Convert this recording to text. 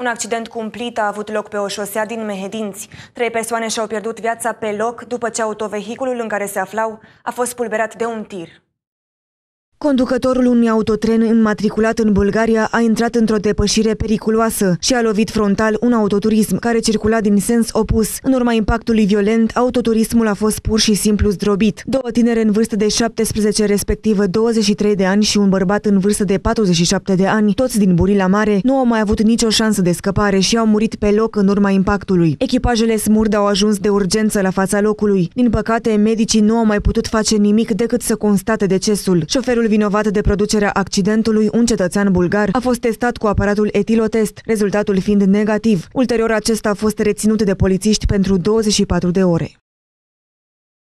Un accident cumplit a avut loc pe o șosea din Mehedinți. Trei persoane și-au pierdut viața pe loc după ce autovehiculul în care se aflau a fost pulberat de un tir. Conducătorul unui autotren înmatriculat în Bulgaria a intrat într-o depășire periculoasă și a lovit frontal un autoturism care circula din sens opus. În urma impactului violent, autoturismul a fost pur și simplu zdrobit. Două tinere în vârstă de 17, respectiv 23 de ani și un bărbat în vârstă de 47 de ani, toți din Burila Mare, nu au mai avut nicio șansă de scăpare și au murit pe loc în urma impactului. Echipajele smurde au ajuns de urgență la fața locului. Din păcate, medicii nu au mai putut face nimic decât să constate decesul. Șoferul vinovat de producerea accidentului, un cetățean bulgar, a fost testat cu aparatul etilotest, rezultatul fiind negativ. Ulterior, acesta a fost reținut de polițiști pentru 24 de ore.